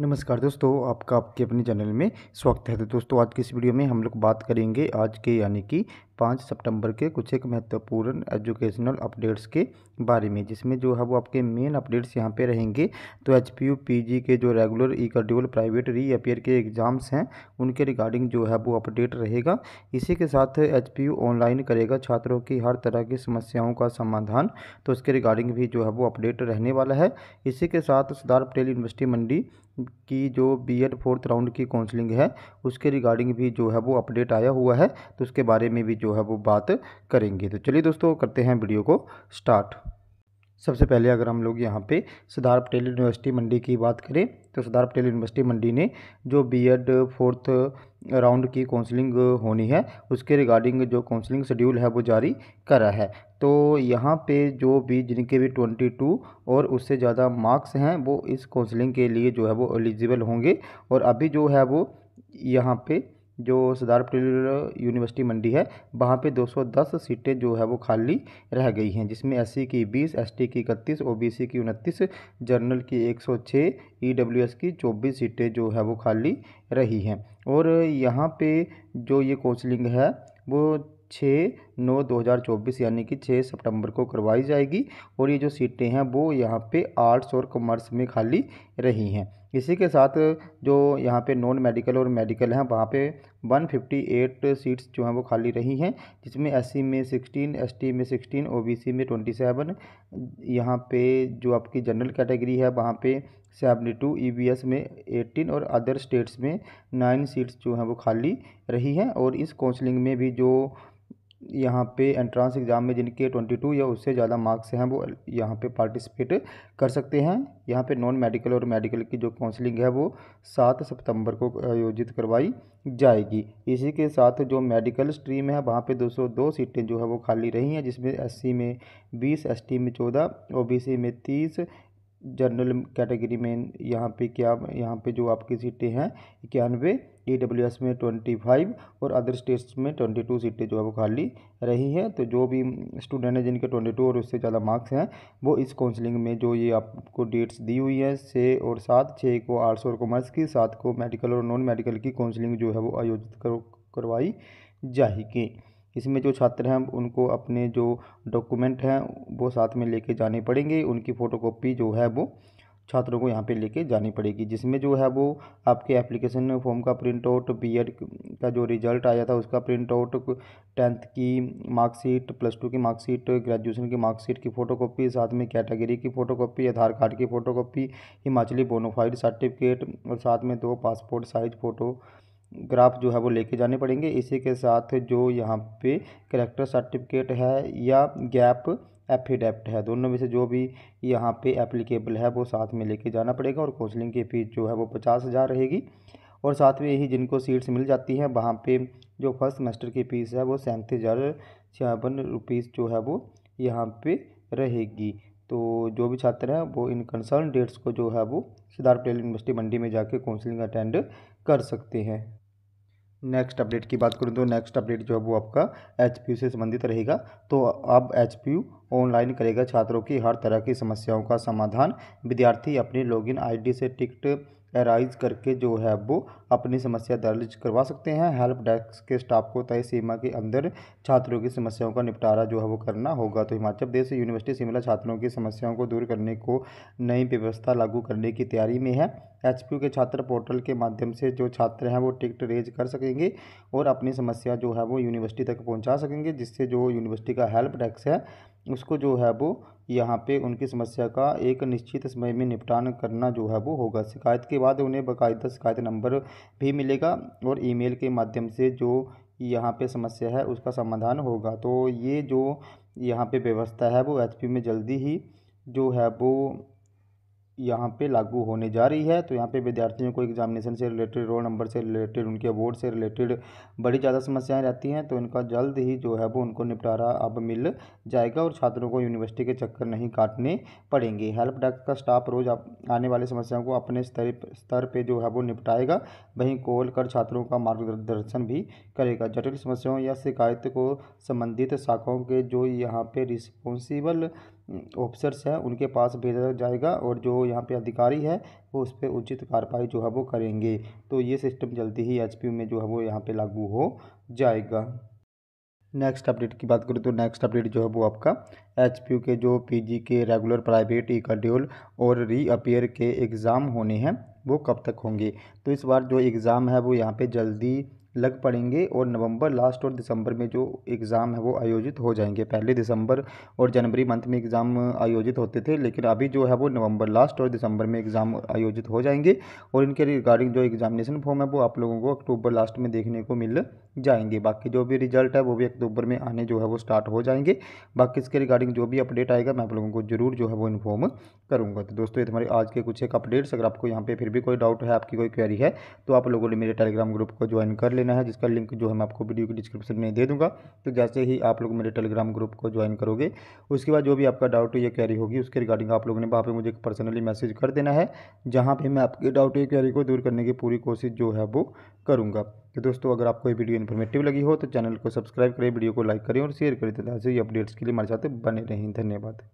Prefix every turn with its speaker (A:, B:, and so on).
A: नमस्कार दोस्तों आपका आपके अपने चैनल में स्वागत है तो दोस्तों आज की इस वीडियो में हम लोग बात करेंगे आज के यानी कि पाँच सितंबर के कुछ एक महत्वपूर्ण एजुकेशनल अपडेट्स के बारे में जिसमें जो है वो आपके मेन अपडेट्स यहाँ पे रहेंगे तो H P U P G के जो regular E dual private reappear के एग्ज़ाम्स हैं उनके रिगार्डिंग जो है वो अपडेट रहेगा इसी के साथ एच पी यू ऑनलाइन करेगा छात्रों की हर तरह की समस्याओं का समाधान तो उसके रिगार्डिंग भी जो है वो अपडेट रहने वाला है इसी के साथ सरदार पटेल यूनिवर्सिटी मंडी की जो बी एड फोर्थ राउंड की काउंसलिंग है उसके रिगार्डिंग भी जो है वो अपडेट आया हुआ है तो उसके बारे में भी जो है वो बात करेंगे तो चलिए दोस्तों करते हैं वीडियो को स्टार्ट सबसे पहले अगर हम लोग यहाँ पे सरदार पटेल यूनिवर्सिटी मंडी की बात करें तो सरदार पटेल यूनिवर्सिटी मंडी ने जो बीएड फोर्थ राउंड की काउंसलिंग होनी है उसके रिगार्डिंग जो काउंसलिंग शेड्यूल है वो जारी करा है तो यहाँ पे जो भी जिनके भी ट्वेंटी टू और उससे ज़्यादा मार्क्स हैं वो इस काउंसलिंग के लिए जो है वो एलिजिबल होंगे और अभी जो है वो यहाँ पर जो सरदार पटेल यूनिवर्सिटी मंडी है वहाँ पे 210 सीटें जो है वो खाली रह गई हैं जिसमें एस की 20 एस की इकतीस ओबीसी की उनतीस जर्नल की 106 ईडब्ल्यूएस की 24 सीटें जो है वो खाली रही हैं और यहाँ पे जो ये कोचलिंग है वो छः नौ दो हज़ार चौबीस यानी कि छः सितंबर को करवाई जाएगी और ये जो सीटें हैं वो यहाँ पे आर्ट्स और कॉमर्स में खाली रही हैं इसी के साथ जो यहाँ पे नॉन मेडिकल और मेडिकल हैं वहाँ पे 158 सीट्स जो हैं वो खाली रही हैं जिसमें एससी में 16 एसटी में 16 ओबीसी में 27 यहाँ पे जो आपकी जनरल कैटेगरी है वहाँ पे बी एस e में एटीन और अदर स्टेट्स में नाइन सीट्स जो हैं वो खाली रही हैं और इस काउंसलिंग में भी जो यहाँ पे एंट्रांस एग्ज़ाम में जिनके ट्वेंटी टू या उससे ज़्यादा मार्क्स हैं वो यहाँ पे पार्टिसिपेट कर सकते हैं यहाँ पे नॉन मेडिकल और मेडिकल की जो काउंसलिंग है वो सात सितंबर को आयोजित करवाई जाएगी इसी के साथ जो मेडिकल स्ट्रीम है वहाँ पे 202 सीटें जो है वो खाली रही हैं जिसमें एससी में 20 एसटी में 14 ओबीसी में 30 जनरल कैटेगरी में यहाँ पे क्या यहाँ पे जो आपकी सीटें हैं इक्यानवे ई डब्ल्यू एस में ट्वेंटी फाइव और अदर स्टेट्स में ट्वेंटी टू सीटें जो है वो खाली रही हैं तो जो भी स्टूडेंट हैं जिनके ट्वेंटी टू और उससे ज़्यादा मार्क्स हैं वो इस काउंसलिंग में जो ये आपको डेट्स दी हुई हैं छः और सात छः को आर्ट्स और कॉमर्स की सात को मेडिकल और नॉन मेडिकल की काउंसलिंग जो है वो आयोजित करवाई जाएगी इसमें जो छात्र हैं उनको अपने जो डॉक्यूमेंट हैं वो साथ में लेके जाने पड़ेंगे उनकी फ़ोटोकॉपी जो है वो छात्रों को यहाँ पे लेके जानी पड़ेगी जिसमें जो है वो आपके एप्लीकेशन फॉर्म का प्रिंट आउट बी एड का जो रिजल्ट आया था उसका प्रिंट आउट टेंथ की मार्कशीट प्लस टू की मार्कशीट ग्रेजुएशन की मार्कशीट की फ़ोटोकॉपी साथ में कैटेगरी की फ़ोटोकॉपी आधार कार्ड की फ़ोटोकॉपी हिमाचली बोनोफाइड सर्टिफिकेट और साथ में दो पासपोर्ट साइज फ़ोटो ग्राफ जो है वो लेके जाने पड़ेंगे इसी के साथ जो यहाँ पे करेक्टर सर्टिफिकेट है या गैप एफिडेप्ट है दोनों में से जो भी यहाँ पे एप्लीकेबल है वो साथ में लेके जाना पड़ेगा और काउंसलिंग की फ़ीस जो है वो पचास हज़ार रहेगी और साथ में यही जिनको सीट्स मिल जाती हैं वहाँ पे जो फर्स्ट सेमेस्टर की फ़ीस है वो सैंतीस हज़ार छियावन रुपीज़ जो है वो यहाँ पे रहेगी तो जो भी छात्र हैं वो इन कंसर्न डेट्स को जो है वो सिद्धार्थ पटेल यूनिवर्सिटी मंडी में जाके काउंसलिंग अटेंड कर सकते हैं नेक्स्ट अपडेट की बात करूँ तो नेक्स्ट अपडेट जो है वो आपका एच से संबंधित रहेगा तो अब एच ऑनलाइन करेगा छात्रों की हर तरह की समस्याओं का समाधान विद्यार्थी अपनी लॉगिन आईडी से टिकट एराइज करके जो है वो अपनी समस्या दर्ज करवा सकते हैं हेल्प डेस्क के स्टाफ को तय सीमा के अंदर छात्रों की समस्याओं का निपटारा जो है वो करना होगा तो हिमाचल प्रदेश यूनिवर्सिटी शिमला छात्रों की समस्याओं को दूर करने को नई व्यवस्था लागू करने की तैयारी में है एच के छात्र पोर्टल के माध्यम से जो छात्र हैं वो टिकट रेज कर सकेंगे और अपनी समस्या जो है वो यूनिवर्सिटी तक पहुँचा सकेंगे जिससे जो यूनिवर्सिटी का हेल्प डेस्क है उसको जो है वो यहाँ पे उनकी समस्या का एक निश्चित समय में निपटान करना जो है वो होगा शिकायत के बाद उन्हें बाकायदा शिकायत नंबर भी मिलेगा और ईमेल के माध्यम से जो यहाँ पे समस्या है उसका समाधान होगा तो ये जो यहाँ पे व्यवस्था है वो एचपी में जल्दी ही जो है वो यहाँ पे लागू होने जा रही है तो यहाँ पे विद्यार्थियों को एग्जामिनेशन से रिलेटेड रोल नंबर से रिलेटेड उनके अवार्ड से रिलेटेड बड़ी ज़्यादा समस्याएं रहती हैं तो इनका जल्द ही जो है वो उनको निपटारा अब मिल जाएगा और छात्रों को यूनिवर्सिटी के चक्कर नहीं काटने पड़ेंगे हेल्प डेस्क का स्टाफ रोज़ आने वाली समस्याओं को अपने स्तर स्तर पर जो है वो निपटाएगा वहीं कॉल कर छात्रों का मार्गदर्शन भी करेगा जटिल समस्याओं या शिकायत को संबंधित शाखाओं के जो यहाँ पे रिस्पॉन्सिबल ऑफिसर्स हैं उनके पास भेजा जाएगा और जो यहाँ पे अधिकारी है वो उस पर उचित कार्रवाई जो है वो करेंगे तो ये सिस्टम जल्दी ही एच में जो है वो यहाँ पे लागू हो जाएगा नेक्स्ट अपडेट की बात करें तो नेक्स्ट अपडेट जो है वो आपका एच के जो पी के रेगुलर प्राइवेट ई कडूल और रीअपेयर के एग्ज़ाम होने हैं वो कब तक होंगे तो इस बार जो एग्ज़ाम है वो यहाँ पे जल्दी लग पड़ेंगे और नवंबर लास्ट और दिसंबर में जो एग्ज़ाम है वो आयोजित हो जाएंगे पहले दिसंबर और जनवरी मंथ में एग्ज़ाम आयोजित होते थे लेकिन अभी जो है वो नवंबर लास्ट और दिसंबर में एग्ज़ाम आयोजित हो जाएंगे और इनके रिगार्डिंग जो एग्ज़ामिनेशन फॉर्म है वो आप लोगों को अक्टूबर लास्ट में देखने को मिल जाएंगे बाकी जो भी रिजल्ट है वो भी अक्टूबर में आने जो है वो स्टार्ट हो जाएंगे बाकी इसके रिगार्डिंग जो भी अपडेट आएगा मैं आप लोगों को ज़रूर जो है वो इन्फॉर्म करूँगा तो दोस्तों ये हमारे आज के कुछ एक अपडेट्स अगर आपको यहाँ पर फिर भी कोई डाउट है आपकी कोई क्वेरी है तो आप लोगों ने मेरे टेलीग्राम ग्रुप को ज्वाइन कर ले लेना है जिसका लिंक जो है मैं आपको वीडियो के डिस्क्रिप्शन में दे दूंगा तो जैसे ही आप लोग मेरे टेलीग्राम ग्रुप को ज्वाइन करोगे उसके बाद जो भी आपका डाउट या क्वेरी होगी उसके रिगार्डिंग आप लोगों ने वहाँ पर मुझे पर्सनली मैसेज कर देना है जहाँ पर मैं आपके डाउट या क्वेरी को दूर करने की पूरी कोशिश जो है वो करूँगा तो दोस्तों अगर आपको ये वीडियो इन्फॉर्मेटिव लगी हो तो चैनल को सब्सक्राइब करें वीडियो को लाइक करें और शेयर करें तो ऐसे ही अपडेट्स के लिए हमारे साथ बने रहें धन्यवाद